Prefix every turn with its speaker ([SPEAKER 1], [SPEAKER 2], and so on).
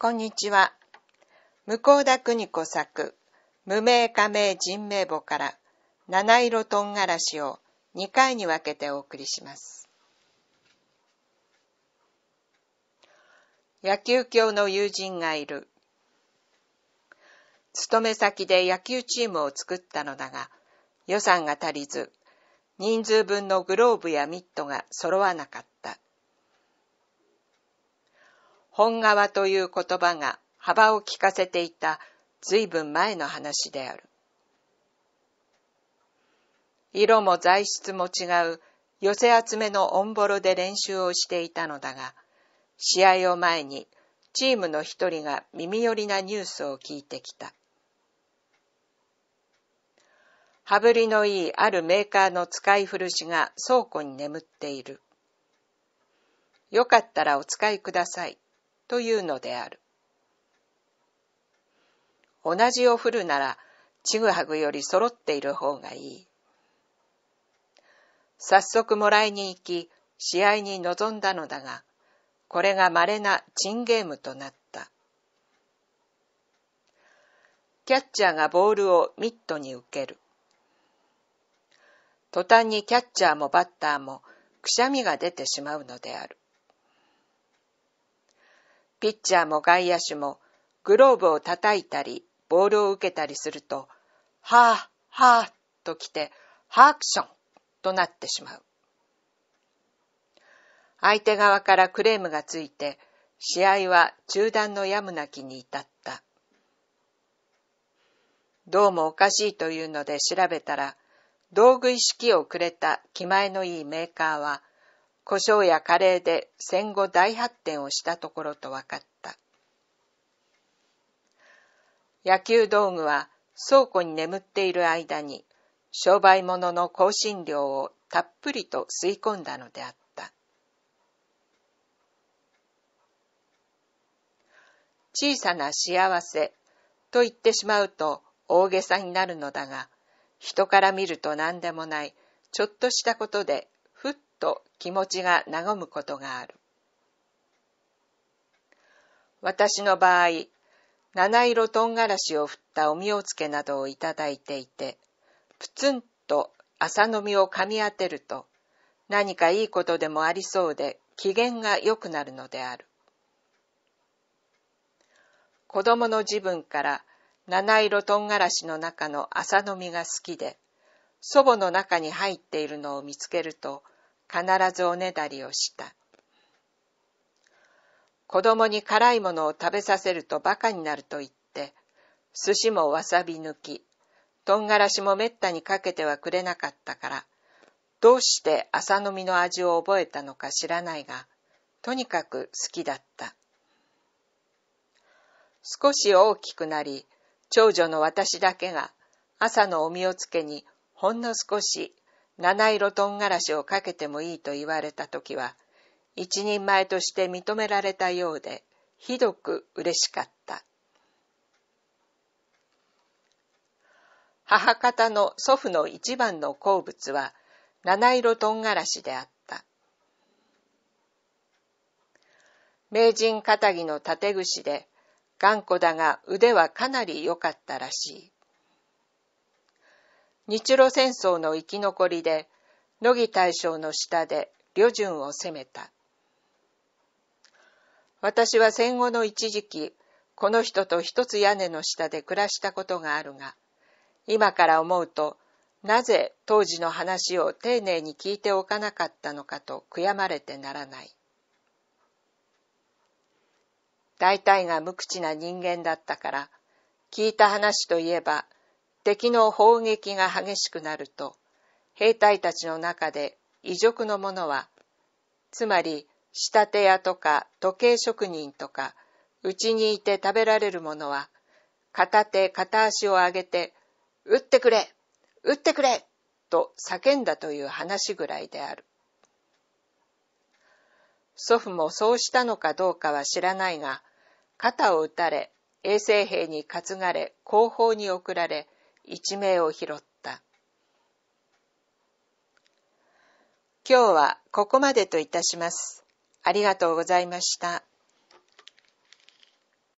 [SPEAKER 1] こんにちは。向田邦子作、無名仮名人名簿から七色とんがらしを2回に分けてお送りします。野球教の友人がいる。勤め先で野球チームを作ったのだが、予算が足りず、人数分のグローブやミットが揃わなかった。本川という言葉が幅を利かせていた随分前の話である。色も材質も違う寄せ集めのオンボロで練習をしていたのだが、試合を前にチームの一人が耳寄りなニュースを聞いてきた。羽振りのいいあるメーカーの使い古しが倉庫に眠っている。よかったらお使いください。というのである。同じを振るなら、ちぐはぐより揃っている方がいい。早速もらいに行き、試合に臨んだのだが、これが稀なチンゲームとなった。キャッチャーがボールをミットに受ける。途端にキャッチャーもバッターもくしゃみが出てしまうのである。ピッチャーも外野手もグローブを叩いたり、ボールを受けたりすると、はぁ、あ、はぁ、あ、と来て、ハークションとなってしまう。相手側からクレームがついて、試合は中断のやむなきに至った。どうもおかしいというので調べたら、道具意識をくれた気前のいいメーカーは、胡椒やカレーで戦後大発展をしたところと分かった。野球道具は倉庫に眠っている間に商売物の香辛料をたっぷりと吸い込んだのであった。小さな幸せと言ってしまうと大げさになるのだが、人から見ると何でもない、ちょっとしたことで気持ちが和むことがある。私の場合、七色とんがらしを振ったおみおつけなどをいただいていて、プツンと朝飲みを噛み当てると、何かいいことでもありそうで機嫌が良くなるのである。子供の自分から七色とんがらしの中の朝飲みが好きで、祖母の中に入っているのを見つけると、必ずおねだりをした。子供に辛いものを食べさせるとバカになると言って、寿司もわさび抜き、とんがらしもめったにかけてはくれなかったから、どうして朝飲みの味を覚えたのか知らないが、とにかく好きだった。少し大きくなり、長女の私だけが朝のおみをつけにほんの少し七色とんがらしをかけてもいいと言われた時は、一人前として認められたようで、ひどく嬉しかった。母方の祖父の一番の好物は、七色とんがらしであった。名人かたぎの縦串で、頑固だが腕はかなり良かったらしい。日露戦争の生き残りで乃木大将の下で旅順を攻めた私は戦後の一時期この人と一つ屋根の下で暮らしたことがあるが今から思うとなぜ当時の話を丁寧に聞いておかなかったのかと悔やまれてならない大体が無口な人間だったから聞いた話といえば敵の砲撃が激しくなると、兵隊たちの中で異族の者は、つまり仕立て屋とか時計職人とか、うちにいて食べられる者は、片手片足を上げて、撃ってくれ撃ってくれと叫んだという話ぐらいである。祖父もそうしたのかどうかは知らないが、肩を打たれ、衛生兵に担がれ、後方に送られ、一命を拾った。今日はここまでといたします。ありがとうございました。